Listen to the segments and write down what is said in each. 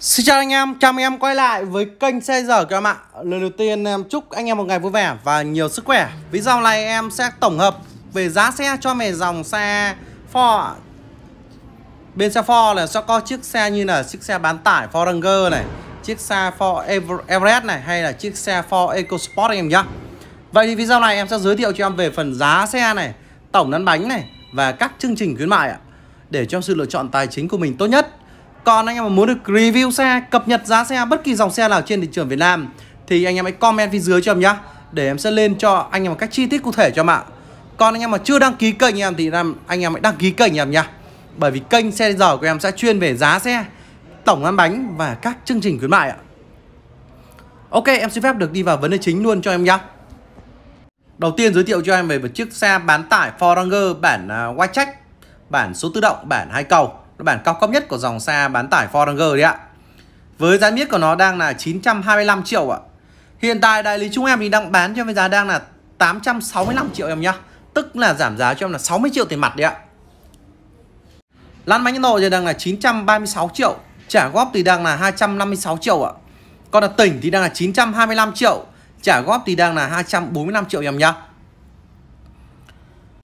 Xin chào anh em, chào mừng em quay lại với kênh xe dở các em ạ Lần đầu tiên em chúc anh em một ngày vui vẻ và nhiều sức khỏe Video này em sẽ tổng hợp về giá xe cho về dòng xe Ford Bên xe Ford là sẽ có chiếc xe như là chiếc xe bán tải Ford Ranger này Chiếc xe Ford Everest này hay là chiếc xe Ford EcoSport anh em nhé. Vậy thì video này em sẽ giới thiệu cho em về phần giá xe này Tổng lăn bánh này và các chương trình khuyến mại ạ Để cho sự lựa chọn tài chính của mình tốt nhất còn anh em mà muốn được review xe, cập nhật giá xe bất kỳ dòng xe nào trên thị trường Việt Nam thì anh em hãy comment phía dưới cho em nhá. Để em sẽ lên cho anh em một cách chi tiết cụ thể cho em ạ. Còn anh em mà chưa đăng ký kênh em thì anh em hãy đăng ký kênh em nhá. Bởi vì kênh xe giờ của em sẽ chuyên về giá xe, tổng lăn bánh và các chương trình khuyến mại ạ. Ok, em xin phép được đi vào vấn đề chính luôn cho em nhá. Đầu tiên giới thiệu cho em về một chiếc xe bán tải Ford Ranger bản uh, à, White bản số tự động, bản hai cầu bản cao cấp nhất của dòng xe bán tải Ford Ranger đấy ạ với giá miết của nó đang là 925 triệu ạ hiện tại đại lý chúng em thì đang bán cho với giá đang là 865 triệu em nhá tức là giảm giá cho em là 60 triệu tiền mặt đấy ạ lăn bánh nồi thì đang là 936 triệu trả góp thì đang là 256 triệu ạ còn là tỉnh thì đang là 925 triệu trả góp thì đang là 245 triệu em nhá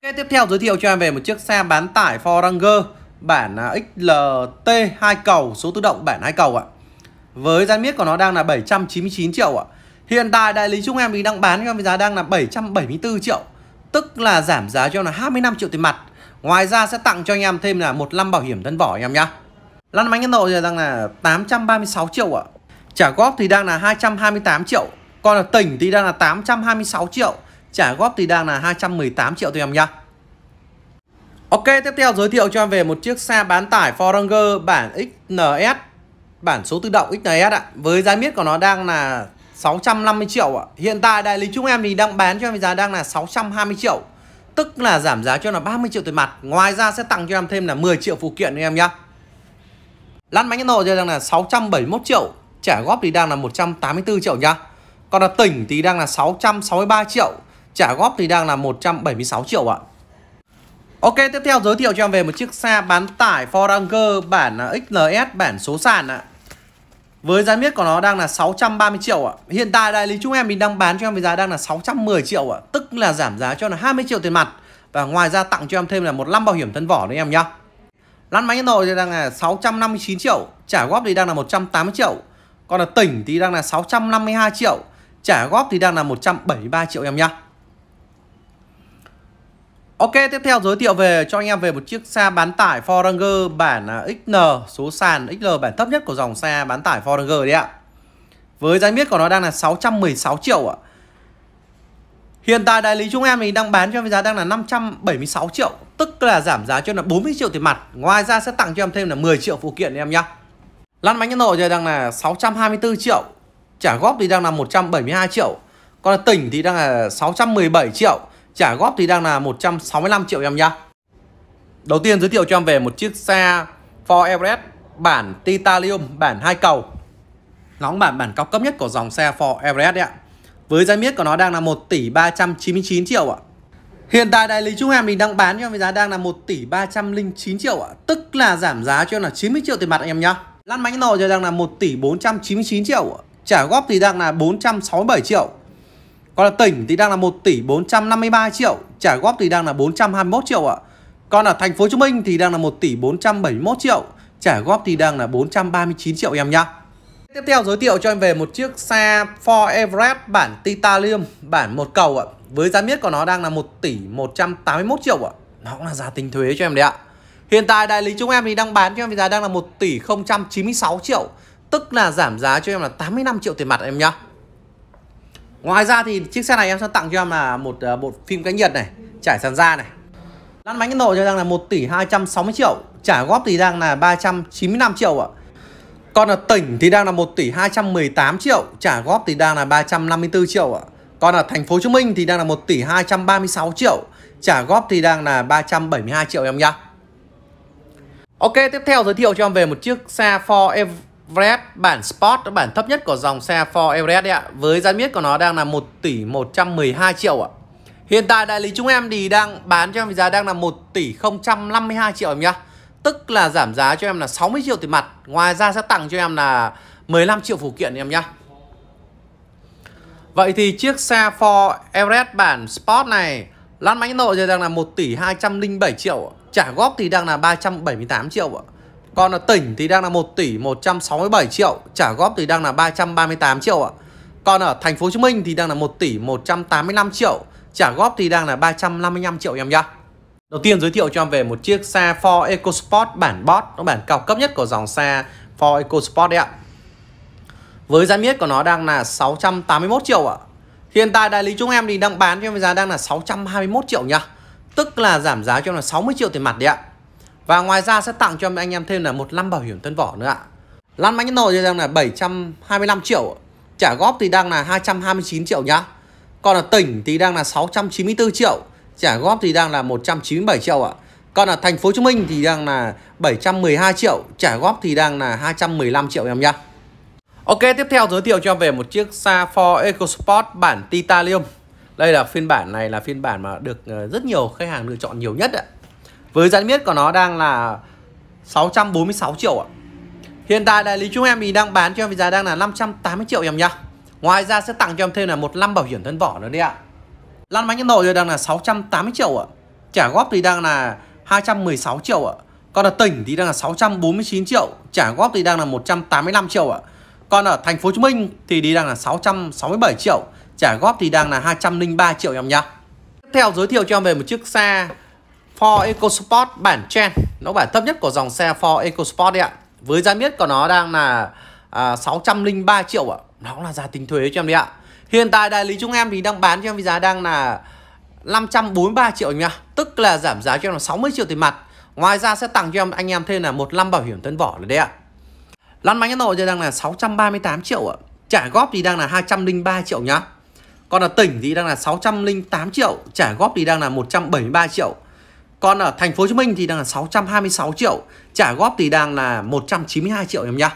Ok tiếp theo giới thiệu cho em về một chiếc xe bán tải Ford Ranger bản à, XLT hai cầu số tự động bản hai cầu ạ. Với giá miết của nó đang là 799 triệu ạ. Hiện tại đại lý chúng em mình đang bán cho với giá đang là 774 triệu, tức là giảm giá cho em là 25 triệu tiền mặt. Ngoài ra sẽ tặng cho anh em thêm là một năm bảo hiểm thân vỏ anh em nhá. Lăn bánh Ấn Độ giờ đang là 836 triệu ạ. Trả góp thì đang là 228 triệu, còn là tỉnh thì đang là 826 triệu, trả góp thì đang là 218 triệu tụi em nhá. Ok, tiếp theo giới thiệu cho em về một chiếc xe bán tải Forerunner bản XNS Bản số tự động XNS ạ Với giá miết của nó đang là 650 triệu ạ Hiện tại đại lý chúng em thì đang bán cho em giá đang là 620 triệu Tức là giảm giá cho là 30 triệu tiền mặt Ngoài ra sẽ tặng cho em thêm là 10 triệu phụ kiện em nhá Lăn bánh Ấn Độ thì đang là 671 triệu Trả góp thì đang là 184 triệu nhá Còn là tỉnh thì đang là 663 triệu Trả góp thì đang là 176 triệu ạ Ok, tiếp theo giới thiệu cho em về một chiếc xe bán tải Ford Ranger bản à, XLS bản số sàn ạ. Với giá miết của nó đang là 630 triệu ạ. Hiện tại đại lý chúng em mình đang bán cho em với giá đang là 610 triệu ạ, tức là giảm giá cho là 20 triệu tiền mặt và ngoài ra tặng cho em thêm là một năm bảo hiểm thân vỏ đấy em nhá. Lăn máy nội thì đang là 659 triệu, trả góp thì đang là 180 triệu. Còn là tỉnh thì đang là 652 triệu, trả góp thì đang là 173 triệu em nhá. Ok, tiếp theo giới thiệu về cho anh em về một chiếc xe bán tải Forerunner bản à, XN, số sàn XL bản thấp nhất của dòng xe bán tải Forerunner đấy ạ. Với giá biết của nó đang là 616 triệu ạ. Hiện tại đại lý chúng em mình đang bán cho với giá đang là 576 triệu, tức là giảm giá cho là 40 triệu tiền mặt. Ngoài ra sẽ tặng cho em thêm là 10 triệu phụ kiện em nhá. Lăn bánh nhân nội giờ đang là 624 triệu, trả góp thì đang là 172 triệu. Còn là tỉnh thì đang là 617 triệu trả góp thì đang là 165 triệu em nhá đầu tiên giới thiệu cho em về một chiếc xe Ford Everest bản titanium bản hai cầu nóng bản bản cao cấp nhất của dòng xe Ford Everest đấy ạ với giá miết của nó đang là 1 tỷ 399 triệu ạ Hiện tại đại lý chúng em mình đang bán cho với giá đang là 1 tỷ 309 triệu ạ Tức là giảm giá cho em là 90 triệu tiền mặt anh em nhá Lăn bánh nồi cho đang là 1 tỷ 499 triệu ạ. Trả góp thì đang là 467 triệu còn là tỉnh thì đang là 1 tỷ 453 triệu, trả góp thì đang là 421 triệu ạ. Còn là thành phố Hồ Chí Minh thì đang là 1 tỷ 471 triệu, trả góp thì đang là 439 triệu em nhá. Tiếp theo giới thiệu cho em về một chiếc xe Ford Everest bản Titanium, bản một cầu ạ. Với giá miết của nó đang là 1 tỷ 181 triệu ạ. Nó cũng là giá tính thuế cho em đấy ạ. Hiện tại đại lý chúng em thì đang bán cho em với giá đang là 1 tỷ 096 triệu, tức là giảm giá cho em là 85 triệu tiền mặt em nhá. Ngoài ra thì chiếc xe này em sẽ tặng cho em là một ờ, bộ phim cánh nhiệt này, trải sàn da này. Lăn bánh Ấn Độ cho rằng là 1 tỷ 260 triệu, trả góp thì đang là 395 triệu ạ. Còn là tỉnh thì đang là 1 tỷ 218 triệu, trả góp thì đang là 354 triệu ạ. Còn ở thành phố Hồ Chí Minh thì đang là 1 tỷ 236 triệu, trả góp thì đang là 372 triệu em nhá. Ok, tiếp theo giới thiệu cho em về một chiếc xe Ford Vred bản Sport bản thấp nhất của dòng xe Ford Everest đấy ạ Với giá miết của nó đang là 1 tỷ 112 triệu ạ Hiện tại đại lý chúng em thì đang bán cho em giá đang là 1 tỷ 052 triệu em nhá Tức là giảm giá cho em là 60 triệu tiền mặt Ngoài ra sẽ tặng cho em là 15 triệu phụ kiện em nhá Vậy thì chiếc xe Ford Everest bản Sport này Lăn bánh nội giờ đang là 1 tỷ 207 triệu Trả góp thì đang là 378 triệu ạ còn ở tỉnh thì đang là 1 tỷ 167 triệu, trả góp thì đang là 338 triệu ạ. Còn ở thành phố Hồ Chí Minh thì đang là 1 tỷ 185 triệu, trả góp thì đang là 355 triệu em nhá. Đầu tiên giới thiệu cho em về một chiếc xe Ford EcoSport bản Boss nó bản cao cấp nhất của dòng xe Ford EcoSport đấy ạ. Với giá miết của nó đang là 681 triệu ạ. Hiện tại đại lý chúng em thì đang bán cho em giá đang là 621 triệu nhá. Tức là giảm giá cho em là 60 triệu tiền mặt đấy ạ. Và ngoài ra sẽ tặng cho anh em thêm là một năm bảo hiểm thân vỏ nữa ạ. Lăn máy nhẫn nồi đang là 725 triệu. Trả góp thì đang là 229 triệu nhá. Còn là tỉnh thì đang là 694 triệu. Trả góp thì đang là 197 triệu ạ. Còn ở thành phố Hồ Chí Minh thì đang là 712 triệu, trả góp thì đang là 215 triệu em nhá. Ok, tiếp theo giới thiệu cho em về một chiếc Sa Ford EcoSport bản Titanium. Đây là phiên bản này là phiên bản mà được ờ, rất nhiều khách hàng lựa chọn nhiều nhất ạ. Với giá niêm yết của nó đang là 646 triệu ạ. Hiện tại đại lý chúng em thì đang bán cho em với giá đang là 580 triệu em nhá. Ngoài ra sẽ tặng cho em thêm là một năm bảo hiểm thân vỏ nữa đi ạ. Lăn bánh Ấn Độ thì đang là 680 triệu ạ. Trả góp thì đang là 216 triệu ạ. Còn ở tỉnh thì đang là 649 triệu, trả góp thì đang là 185 triệu ạ. Còn ở thành phố Hồ Chí Minh thì đi đang là 667 triệu, trả góp thì đang là 203 triệu em nhá. Tiếp theo giới thiệu cho em về một chiếc xe Ford EcoSport bản trend Nó bản thấp nhất của dòng xe Ford EcoSport đấy ạ Với giá miết của nó đang là à, 603 triệu ạ Nó là giá tính thuế cho em đấy ạ Hiện tại đại lý chúng em thì đang bán cho em với giá đang là 543 triệu nha Tức là giảm giá cho em là 60 triệu tiền mặt Ngoài ra sẽ tặng cho em anh em thêm là một năm bảo hiểm thân vỏ nữa đấy ạ Lăn bánh Ấn Độ giờ đang là 638 triệu ạ Trả góp thì đang là 203 triệu nhá Còn là tỉnh thì đang là 608 triệu Trả góp thì đang là 173 triệu còn ở thành phố Hồ Chí Minh thì đang là 626 triệu, trả góp thì đang là 192 triệu em nhá.